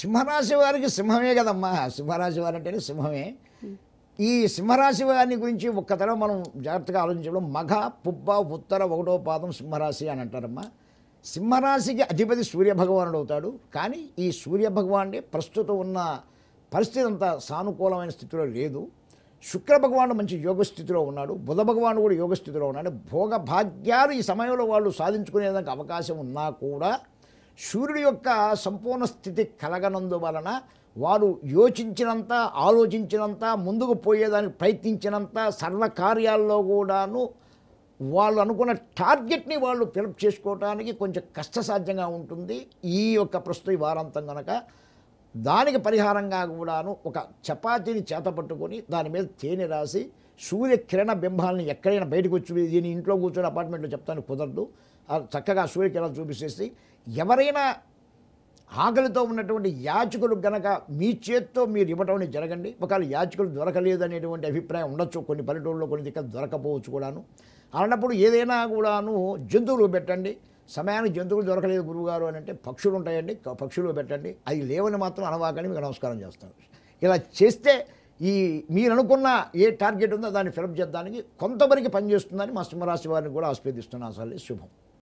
సింహరాశి వారికి సింహమే కదమ్మా సింహరాశి వారు అంటేనే సింహమే ఈ సింహరాశి వారిని గురించి ఒక్కతరం మనం జాగ్రత్తగా ఆలోచించడం మఘ పుబ్బ ఉత్తర ఒకటో పాదం సింహరాశి అని అంటారమ్మా సింహరాశికి అధిపతి సూర్యభగవానుడు అవుతాడు కానీ ఈ సూర్యభగవానుడే ప్రస్తుతం ఉన్న పరిస్థితి అంత సానుకూలమైన స్థితిలో లేదు శుక్ర భగవానుడు మంచి యోగ స్థితిలో ఉన్నాడు బుధ భగవానుడు కూడా యోగ స్థితిలో ఉన్నాడు భోగ భాగ్యాలు ఈ సమయంలో వాళ్ళు సాధించుకునేదానికి అవకాశం ఉన్నా కూడా సూర్యుడు యొక్క సంపూర్ణ స్థితి కలగనందువలన వారు యోచించినంత ఆలోచించినంత ముందుకు పోయేదానికి ప్రయత్నించినంత సర్వకార్యాల్లో కూడాను వాళ్ళు అనుకున్న టార్గెట్ని వాళ్ళు ఫిలప్ చేసుకోవడానికి కొంచెం కష్టసాధ్యంగా ఉంటుంది ఈ యొక్క ప్రస్తుత వారాంతం కనుక దానికి పరిహారంగా కూడాను ఒక చపాతీని పట్టుకొని దాని మీద తేనె రాసి సూర్యకిరణ బింబాలని ఎక్కడైనా బయటకు వచ్చి దీని ఇంట్లో కూర్చొని అపార్ట్మెంట్లో చెప్తాను కుదరదు చక్కగా సూర్యకిరణాలు చూపిస్తే ఎవరైనా ఆకలితో ఉన్నటువంటి యాచకులు గనక మీ చేత్తో మీరు ఇవ్వటం జరగండి ఒకవేళ యాచకులు దొరకలేదు అనేటువంటి అభిప్రాయం ఉండొచ్చు కొన్ని పల్లెటూళ్ళలో కొన్ని దగ్గర దొరకపోవచ్చు కూడాను అలాంటప్పుడు ఏదైనా కూడాను జంతువులు పెట్టండి సమయానికి జంతువులు దొరకలేదు గురువుగారు అని అంటే పక్షులు ఉంటాయండి పక్షులు పెట్టండి అవి లేవని మాత్రం అనవాకని మీకు నమస్కారం చేస్తాను ఇలా చేస్తే ఈ మీరు అనుకున్న ఏ టార్గెట్ ఉందో దాన్ని ఫిలప్ చేద్దానికి కొంతవరకు పనిచేస్తుందని మా వారిని కూడా ఆస్వేదిస్తున్నాను అసలు శుభం